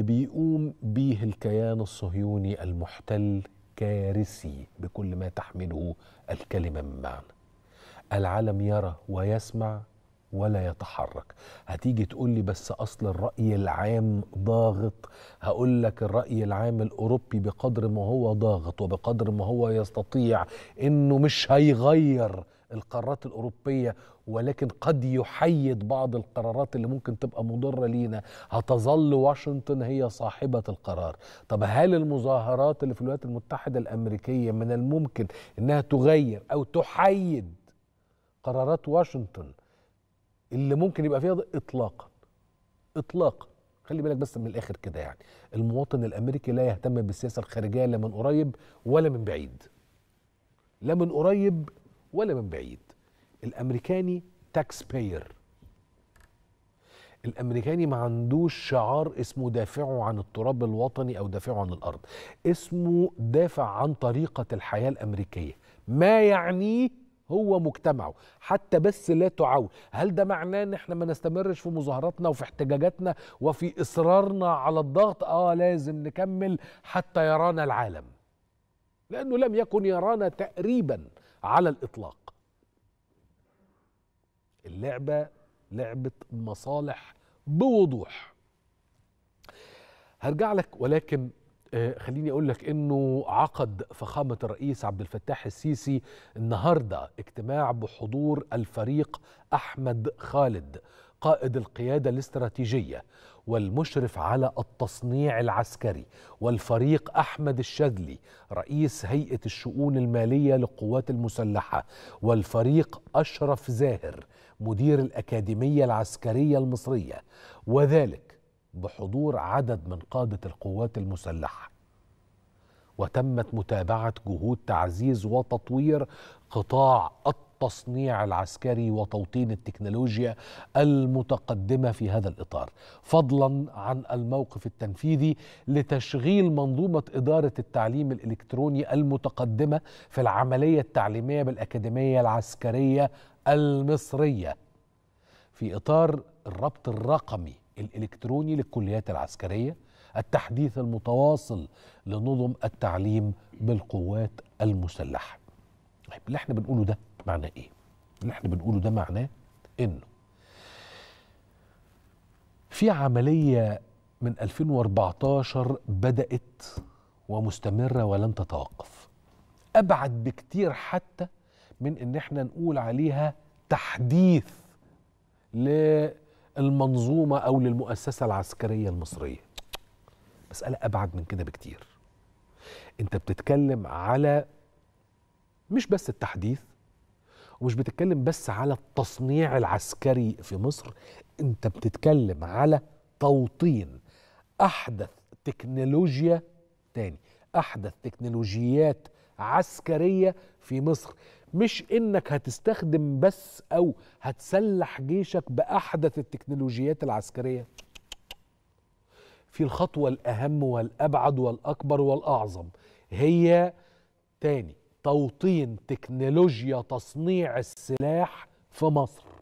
اللي بيقوم بيه الكيان الصهيوني المحتل كارثي بكل ما تحمله الكلمة من معنى العالم يرى ويسمع ولا يتحرك هتيجي تقول لي بس اصل الراي العام ضاغط هقول لك الراي العام الاوروبي بقدر ما هو ضاغط وبقدر ما هو يستطيع انه مش هيغير القارات الاوروبيه ولكن قد يحيد بعض القرارات اللي ممكن تبقى مضره لينا هتظل واشنطن هي صاحبه القرار طب هل المظاهرات اللي في الولايات المتحده الامريكيه من الممكن انها تغير او تحيد قرارات واشنطن اللي ممكن يبقى فيها اطلاقا اطلاقا خلي بالك بس من الاخر كده يعني المواطن الامريكي لا يهتم بالسياسه الخارجيه لا من قريب ولا من بعيد لا من قريب ولا من بعيد الامريكاني تاكس باير الامريكاني ما عندوش شعار اسمه دافعه عن التراب الوطني او دافعه عن الارض اسمه دافع عن طريقه الحياه الامريكيه ما يعنيه هو مجتمعه حتى بس لا تعاون هل ده معناه ان احنا ما نستمرش في مظاهراتنا وفي احتجاجاتنا وفي اصرارنا على الضغط اه لازم نكمل حتى يرانا العالم لانه لم يكن يرانا تقريبا على الإطلاق اللعبة لعبة مصالح بوضوح هرجع لك ولكن آه، خليني اقول لك انه عقد فخامه الرئيس عبد الفتاح السيسي النهارده اجتماع بحضور الفريق احمد خالد قائد القيادة الاستراتيجية والمشرف على التصنيع العسكري والفريق أحمد الشاذلي رئيس هيئة الشؤون المالية للقوات المسلحة والفريق أشرف زاهر مدير الأكاديمية العسكرية المصرية وذلك بحضور عدد من قادة القوات المسلحة وتمت متابعة جهود تعزيز وتطوير قطاع التصنيع العسكري وتوطين التكنولوجيا المتقدمه في هذا الاطار فضلا عن الموقف التنفيذي لتشغيل منظومه اداره التعليم الالكتروني المتقدمه في العمليه التعليميه بالاكاديميه العسكريه المصريه في اطار الربط الرقمي الالكتروني للكليات العسكريه التحديث المتواصل لنظم التعليم بالقوات المسلحه طيب، اللي احنا بنقوله ده معناه ايه اللي احنا بنقوله ده معناه انه في عمليه من 2014 بدات ومستمره ولن تتوقف ابعد بكتير حتى من ان احنا نقول عليها تحديث للمنظومه او للمؤسسه العسكريه المصريه مساله ابعد من كده بكتير انت بتتكلم على مش بس التحديث ومش بتتكلم بس على التصنيع العسكري في مصر انت بتتكلم على توطين احدث تكنولوجيا تاني احدث تكنولوجيات عسكريه في مصر مش انك هتستخدم بس او هتسلح جيشك باحدث التكنولوجيات العسكريه في الخطوه الاهم والابعد والاكبر والاعظم هي تاني توطين تكنولوجيا تصنيع السلاح في مصر